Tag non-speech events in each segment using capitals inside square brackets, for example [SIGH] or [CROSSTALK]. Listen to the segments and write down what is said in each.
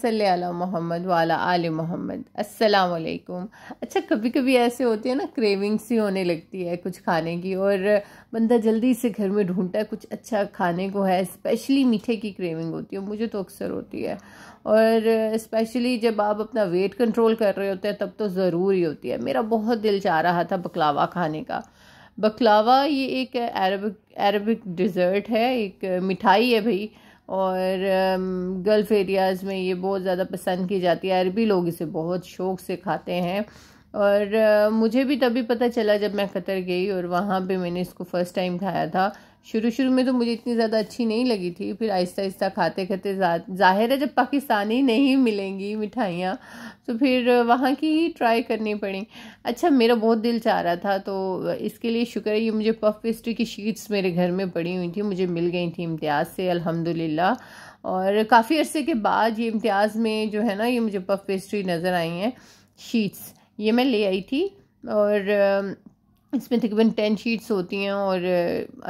सल मोहम्मद वाला आल मोहम्मद अस्सलाम अच्छा कभी कभी ऐसे होते हैं ना क्रेविंग सी होने लगती है कुछ खाने की और बंदा जल्दी से घर में ढूंढता है कुछ अच्छा खाने को है स्पेशली मीठे की क्रेविंग होती है मुझे तो अक्सर होती है और स्पेशली जब आप अपना वेट कंट्रोल कर रहे होते हैं तब तो ज़रूर ही होती है मेरा बहुत दिल चाह रहा था बकलावा खाने का बकलावा ये एक अरबिक अरबिक डिज़र्ट है एक मिठाई है भाई और गल्फ़ um, एरियाज़ में ये बहुत ज़्यादा पसंद की जाती है अरबी लोग इसे बहुत शौक़ से खाते हैं और uh, मुझे भी तभी पता चला जब मैं कतर गई और वहाँ पे मैंने इसको फ़र्स्ट टाइम खाया था शुरू शुरू में तो मुझे इतनी ज़्यादा अच्छी नहीं लगी थी फिर आहिस्ता आहिस्ता खाते खाते जाहिर है जब पाकिस्तानी नहीं मिलेंगी मिठाइयाँ तो फिर वहाँ की ही ट्राई करनी पड़ी अच्छा मेरा बहुत दिल चाह रहा था तो इसके लिए शुक्र है ये मुझे पफ पेस्ट्री की शीट्स मेरे घर में पड़ी हुई थी मुझे मिल गई थी इम्तियाज़ से अलहमदिल्ला और काफ़ी अरसे के बाद ये इम्तियाज़ में जो है ना ये मुझे पफ पेस्ट्री नज़र आई हैं शीट्स ये मैं ले आई थी और इसमें तकरीबन टेन शीट्स होती हैं और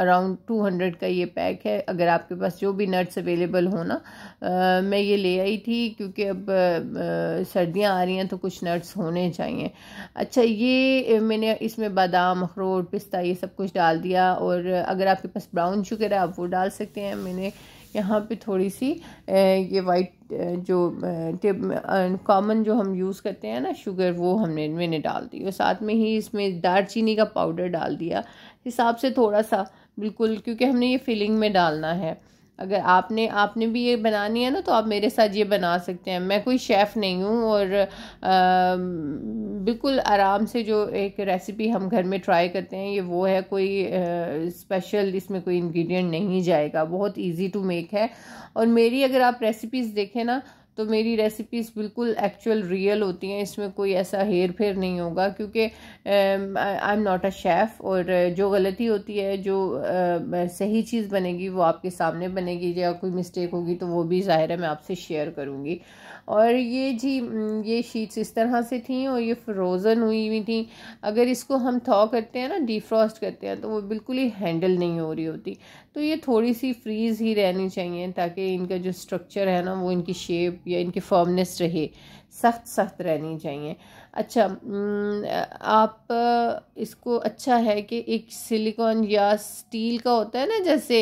अराउंड टू हंड्रेड का ये पैक है अगर आपके पास जो भी नट्स अवेलेबल हो ना मैं ये ले आई थी क्योंकि अब आ, सर्दियां आ रही हैं तो कुछ नट्स होने चाहिए अच्छा ये मैंने इसमें बादाम अखरोट पिस्ता ये सब कुछ डाल दिया और अगर आपके पास ब्राउन शुगर है आप वो डाल सकते हैं मैंने यहाँ पे थोड़ी सी ये वाइट जो कॉमन जो हम यूज़ करते हैं ना शुगर वो हमने मैंने डाल दी और साथ में ही इसमें दालचीनी का पाउडर डाल दिया हिसाब से थोड़ा सा बिल्कुल क्योंकि हमने ये फिलिंग में डालना है अगर आपने आपने भी ये बनानी है ना तो आप मेरे साथ ये बना सकते हैं मैं कोई शेफ़ नहीं हूँ और बिल्कुल आराम से जो एक रेसिपी हम घर में ट्राई करते हैं ये वो है कोई आ, स्पेशल इसमें कोई इंग्रेडिएंट नहीं जाएगा बहुत इजी टू मेक है और मेरी अगर आप रेसिपीज़ देखें ना तो मेरी रेसिपीज़ बिल्कुल एक्चुअल रियल होती हैं इसमें कोई ऐसा हेर फेर नहीं होगा क्योंकि I am not a chef और जो गलती होती है जो आ, uh, सही चीज़ बनेगी वो आपके सामने बनेगी या कोई मिस्टेक होगी तो वो भी ज़ाहिर है मैं आपसे शेयर करूँगी और ये जी ये शीट्स इस तरह से थी और ये फ्रोज़न हुई हुई थी अगर इसको हम थॉ करते हैं ना डिफ्रॉस्ट करते हैं तो वो बिल्कुल ही हैंडल नहीं हो रही होती तो ये थोड़ी सी फ्रीज़ ही रहनी चाहिए ताकि इनका जो स्ट्रक्चर है ना वो इनकी शेप या इनकी फर्मनेस रहे सख्त सख्त रहनी चाहिए अच्छा आप इसको अच्छा है कि एक सिलिकॉन या स्टील का होता है ना जैसे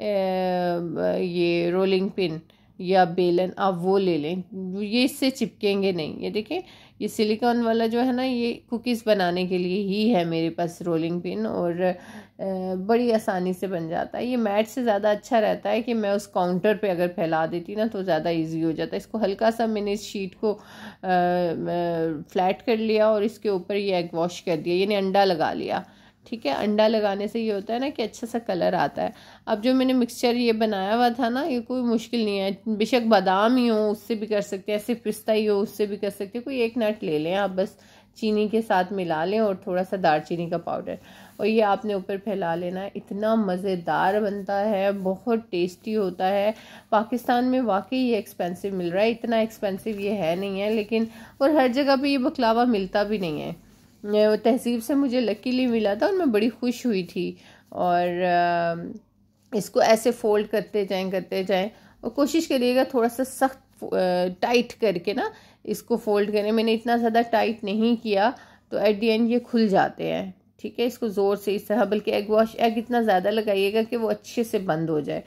ये रोलिंग पिन या बेलन आप वो ले लें ये इससे चिपकेंगे नहीं ये देखें ये सिलिकॉन वाला जो है ना ये कुकीज़ बनाने के लिए ही है मेरे पास रोलिंग पिन और बड़ी आसानी से बन जाता है ये मैट से ज़्यादा अच्छा रहता है कि मैं उस काउंटर पे अगर फैला देती ना तो ज़्यादा इजी हो जाता है इसको हल्का सा मैंने इस शीट को फ्लैट कर लिया और इसके ऊपर ये एग वॉश कर दिया यानी अंडा लगा लिया ठीक है अंडा लगाने से ये होता है ना कि अच्छा सा कलर आता है अब जो मैंने मिक्सचर ये बनाया हुआ था ना ये कोई मुश्किल नहीं है बेशक बादाम ही हो उससे भी कर सकते हैं ऐसे पिस्ता ही हो उससे भी कर सकते हैं कोई एक नट ले लें आप बस चीनी के साथ मिला लें और थोड़ा सा चीनी का पाउडर और ये आपने ऊपर फैला लेना है इतना मज़ेदार बनता है बहुत टेस्टी होता है पाकिस्तान में वाकई ये एक्सपेंसिव मिल रहा है इतना एक्सपेंसिव ये है नहीं है लेकिन और हर जगह पे ये बकलावा मिलता भी नहीं है तहसीब से मुझे लकीली मिला था और मैं बड़ी खुश हुई थी और इसको ऐसे फोल्ड करते जाएं करते जाएं और कोशिश करिएगा थोड़ा सा सख्त टाइट करके ना इसको फोल्ड करें मैंने इतना ज़्यादा टाइट नहीं किया तो एट दी एंड ये खुल जाते हैं ठीक है इसको ज़ोर से इस तरह बल्कि एग वॉश एग इतना ज़्यादा लगाइएगा कि वो अच्छे से बंद हो जाए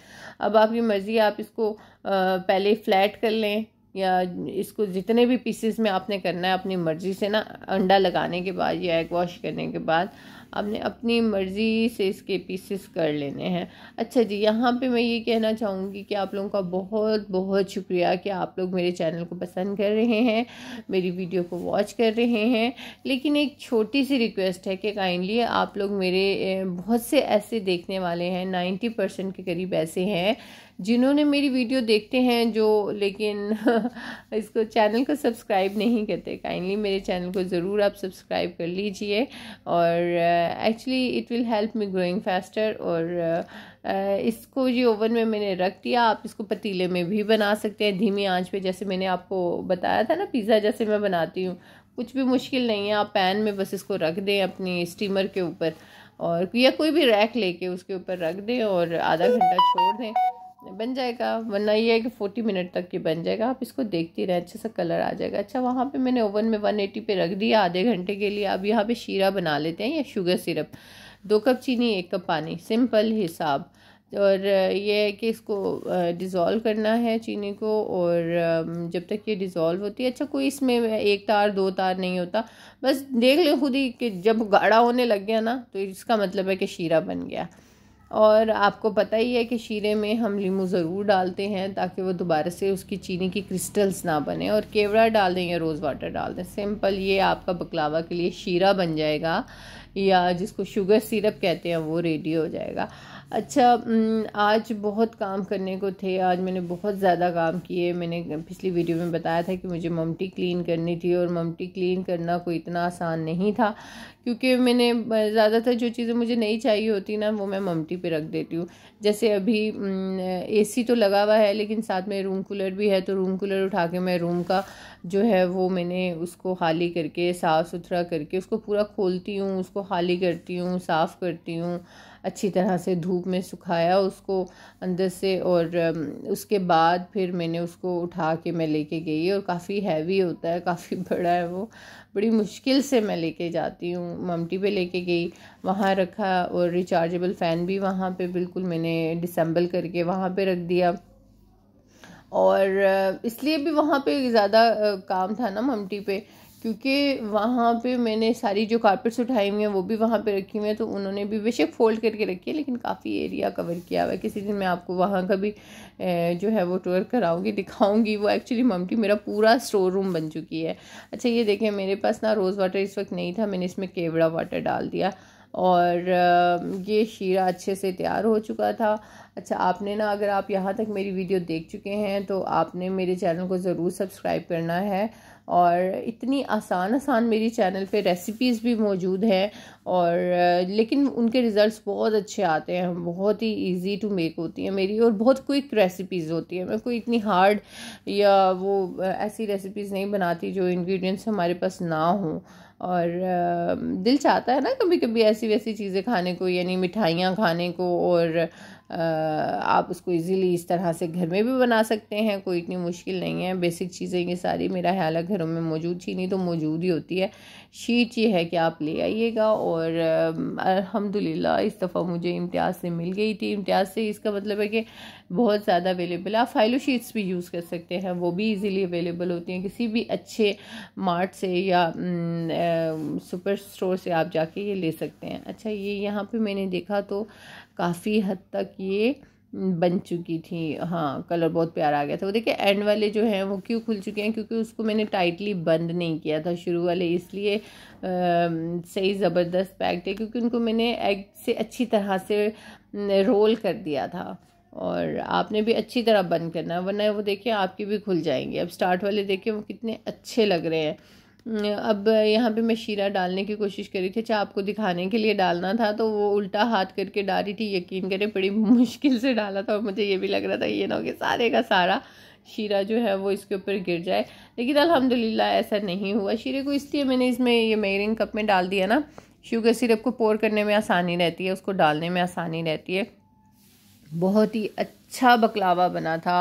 अब आपकी मर्ज़ी आप इसको पहले फ्लैट कर लें या इसको जितने भी पीसेस में आपने करना है अपनी मर्ज़ी से ना अंडा लगाने के बाद या एग वॉश करने के बाद आपने अपनी मर्ज़ी से इसके पीसेस कर लेने हैं अच्छा जी यहाँ पे मैं ये कहना चाहूँगी कि आप लोगों का बहुत बहुत शुक्रिया कि आप लोग मेरे चैनल को पसंद कर रहे हैं मेरी वीडियो को वॉच कर रहे हैं लेकिन एक छोटी सी रिक्वेस्ट है कि काइंडली आप लोग मेरे बहुत से ऐसे देखने वाले हैं नाइन्टी परसेंट के करीब ऐसे हैं जिन्होंने मेरी वीडियो देखते हैं जो लेकिन [LAUGHS] इसको चैनल को सब्सक्राइब नहीं करते काइंडली मेरे चैनल को ज़रूर आप सब्सक्राइब कर लीजिए और actually it will help me growing faster और uh, uh इसको ये ओवन में मैंने रख दिया आप इसको पतीले में भी बना सकते हैं धीमी आंच पे जैसे मैंने आपको बताया था ना पिज़्ज़ा जैसे मैं बनाती हूँ कुछ भी मुश्किल नहीं है आप पैन में बस इसको रख दें अपनी स्टीमर के ऊपर और या कोई भी रैक लेके उसके ऊपर रख दें और आधा घंटा छोड़ दें बन जाएगा वरना ये है कि फोर्टी मिनट तक ये बन जाएगा आप इसको देखती रहें अच्छे से कलर आ जाएगा अच्छा वहाँ पे मैंने ओवन में वन एटी पर रख दिया आधे घंटे के लिए अब यहाँ पे शीरा बना लेते हैं या शुगर सिरप दो कप चीनी एक कप पानी सिंपल हिसाब और ये है कि इसको डिज़ोल्व करना है चीनी को और जब तक ये डिज़ोल्व होती है अच्छा कोई इसमें एक तार दो तार नहीं होता बस देख लें खुद ही कि जब गाढ़ा होने लग गया ना तो इसका मतलब है कि शीरा बन गया और आपको पता ही है कि शीरे में हम लीमू ज़रूर डालते हैं ताकि वो दोबारा से उसकी चीनी की क्रिस्टल्स ना बने और केवड़ा डाल दें या रोज़ वाटर डाल दें सिंपल ये आपका बकलावा के लिए शीरा बन जाएगा या जिसको शुगर सिरप कहते हैं वो रेडी हो जाएगा अच्छा आज बहुत काम करने को थे आज मैंने बहुत ज़्यादा काम किए मैंने पिछली वीडियो में बताया था कि मुझे ममटी क्लीन करनी थी और ममटी क्लीन करना कोई इतना आसान नहीं था क्योंकि मैंने ज़्यादातर जो चीज़ें मुझे नहीं चाहिए होती ना वो मैं ममटी पे रख देती हूँ जैसे अभी एसी तो लगा हुआ है लेकिन साथ में रूम कूलर भी है तो रूम कूलर उठा के मैं रूम का जो है वो मैंने उसको खाली करके साफ़ सुथरा करके उसको पूरा खोलती हूँ उसको खाली करती हूँ साफ़ करती हूँ अच्छी तरह से धूप में सुखाया उसको अंदर से और उसके बाद फिर मैंने उसको उठा के मैं लेके गई और काफ़ी हैवी होता है काफ़ी बड़ा है वो बड़ी मुश्किल से मैं लेके जाती हूँ ममटी पे लेके गई वहाँ रखा और रिचार्जेबल फ़ैन भी वहाँ पे बिल्कुल मैंने डिसम्बल करके वहाँ पे रख दिया और इसलिए भी वहाँ पे ज़्यादा काम था ना ममटी पे क्योंकि वहाँ पे मैंने सारी जो कारपेट्स उठाई हुई हैं वो भी वहाँ पे रखी हुई हैं तो उन्होंने भी बेशक फोल्ड करके रखी है लेकिन काफ़ी एरिया कवर किया हुआ है किसी दिन मैं आपको वहाँ का भी जो है वो टूर कराऊंगी दिखाऊंगी वो एक्चुअली ममटी मेरा पूरा स्टोर रूम बन चुकी है अच्छा ये देखें मेरे पास ना रोज़ वाटर इस वक्त नहीं था मैंने इसमें केवड़ा वाटर डाल दिया और ये शीरा अच्छे से तैयार हो चुका था अच्छा आपने ना अगर आप यहाँ तक मेरी वीडियो देख चुके हैं तो आपने मेरे चैनल को ज़रूर सब्सक्राइब करना है और इतनी आसान आसान मेरी चैनल पे रेसिपीज़ भी मौजूद हैं और लेकिन उनके रिज़ल्ट्स बहुत अच्छे आते हैं बहुत ही इजी टू मेक होती हैं मेरी और बहुत क्विक रेसिपीज़ होती हैं मैं कोई इतनी हार्ड या वो ऐसी रेसिपीज़ नहीं बनाती जो इंग्रेडिएंट्स हमारे पास ना हों और दिल चाहता है ना कभी कभी ऐसी वैसी चीज़ें खाने को यानी मिठाइयाँ खाने को और आप उसको इजीली इस तरह से घर में भी बना सकते हैं कोई इतनी मुश्किल नहीं है बेसिक चीज़ें ये सारी मेरा ख्याल है घरों में मौजूद चीनी तो मौजूद ही होती है शीट ये है कि आप ले आइएगा और अल्हम्दुलिल्लाह इस दफ़ा मुझे इम्तियाज़ से मिल गई थी इम्तियाज़ से इसका मतलब है कि बहुत ज़्यादा अवेलेबल है आप फाइलो शीट्स भी यूज़ कर सकते हैं वो भी ईज़िली अवेलेबल होती हैं किसी भी अच्छे मार्ट से या सुपर स्टोर से आप जाके ये ले सकते हैं अच्छा ये यहाँ पर मैंने देखा तो काफ़ी हद तक ये बन चुकी थी हाँ कलर बहुत प्यारा आ गया था वो देखिए एंड वाले जो हैं वो क्यों खुल चुके हैं क्योंकि उसको मैंने टाइटली बंद नहीं किया था शुरू वाले इसलिए सही ज़बरदस्त पैक थे क्योंकि उनको मैंने एग से अच्छी तरह से रोल कर दिया था और आपने भी अच्छी तरह बंद करना वरना वो देखिए आपके भी खुल जाएंगे अब स्टार्ट वाले देखिए वो कितने अच्छे लग रहे हैं अब यहाँ पे मैं शीरा डालने की कोशिश कर रही थी अच्छा आपको दिखाने के लिए डालना था तो वो उल्टा हाथ करके डाल रही थी यकीन करें बड़ी मुश्किल से डाला था और मुझे ये भी लग रहा था ये ना हो कि सारे का सारा शीरा जो है वो इसके ऊपर गिर जाए लेकिन अल्हम्दुलिल्लाह ऐसा नहीं हुआ शीरे को इसलिए मैंने इसमें ये मेयरिंग कप में डाल दिया ना शुगर सिरप को पोर करने में आसानी रहती है उसको डालने में आसानी रहती है बहुत ही अच्छा बकलावा बना था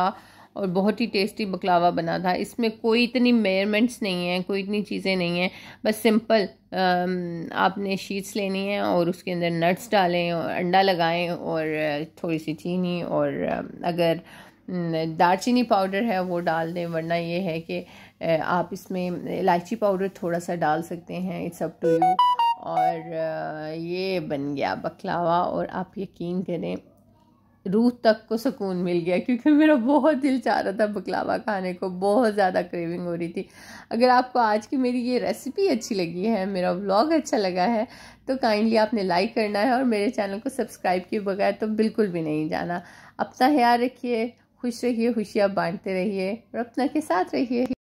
और बहुत ही टेस्टी बकलावा बना था इसमें कोई इतनी मेयरमेंट्स नहीं है कोई इतनी चीज़ें नहीं हैं बस सिंपल um, आपने शीट्स लेनी है और उसके अंदर नट्स डालें और अंडा लगाएं और uh, थोड़ी सी चीनी और um, अगर दालचीनी पाउडर है वो डाल दें वरना ये है कि uh, आप इसमें इलायची पाउडर थोड़ा सा डाल सकते हैं इट्स अप टू यू और uh, ये बन गया बकलावा और आप यकीन करें रूह तक को सुकून मिल गया क्योंकि मेरा बहुत दिल चाह रहा था बकलावा खाने को बहुत ज़्यादा क्रेविंग हो रही थी अगर आपको आज की मेरी ये रेसिपी अच्छी लगी है मेरा व्लॉग अच्छा लगा है तो काइंडली आपने लाइक करना है और मेरे चैनल को सब्सक्राइब किए बगैर तो बिल्कुल भी नहीं जाना अपना ख्याल रखिए खुश रहिए खुशियाँ बांटते रहिए और अपना के साथ रहिए